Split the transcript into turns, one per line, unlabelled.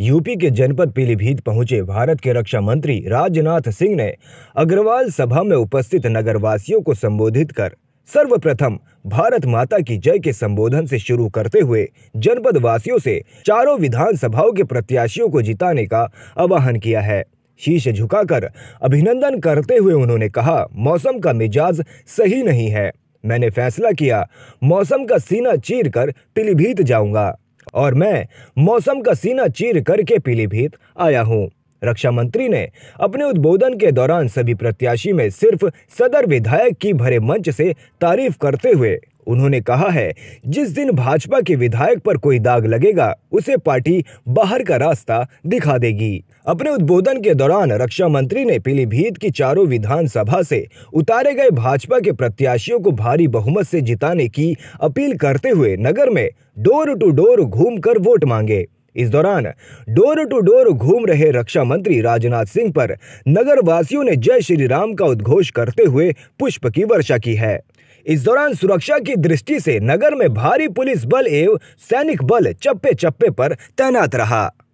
UP के जनपद पीलीभीत पहुंचे भारत के रक्षा मंत्री राजनाथ सिंह ने अग्रवाल सभा में उपस्थित नगरवासियों को संबोधित कर सर्वप्रथम भारत माता की जय के संबोधन से शुरू करते हुए जनपद वासियों से चारों विधानसभाओं के प्रत्याशियों को जिताने का आह्वान किया है शीश झुकाकर अभिनंदन करते हुए उन्होंने कहा मौसम का मिजाज सही नहीं है मैंने फैसला किया मौसम का सीना चीर कर पीलीभीत जाऊंगा और मैं मौसम का सीना चीर करके पीलीभीत आया हूँ रक्षा मंत्री ने अपने उद्बोधन के दौरान सभी प्रत्याशी में सिर्फ सदर विधायक की भरे मंच से तारीफ करते हुए उन्होंने कहा है जिस दिन भाजपा के विधायक पर कोई दाग लगेगा उसे पार्टी बाहर का रास्ता दिखा देगी अपने उद्बोधन के दौरान रक्षा मंत्री ने पीलीभीत की चारों विधानसभा से उतारे गए भाजपा के प्रत्याशियों को भारी बहुमत से जिताने की अपील करते हुए नगर में डोर टू डोर घूम वोट मांगे इस दौरान डोर टू डोर घूम रहे रक्षा मंत्री राजनाथ सिंह पर वासियों ने जय श्री राम का उद्घोष करते हुए पुष्प की वर्षा की है इस दौरान सुरक्षा की दृष्टि से नगर में भारी पुलिस बल एवं सैनिक बल चप्पे चप्पे पर तैनात रहा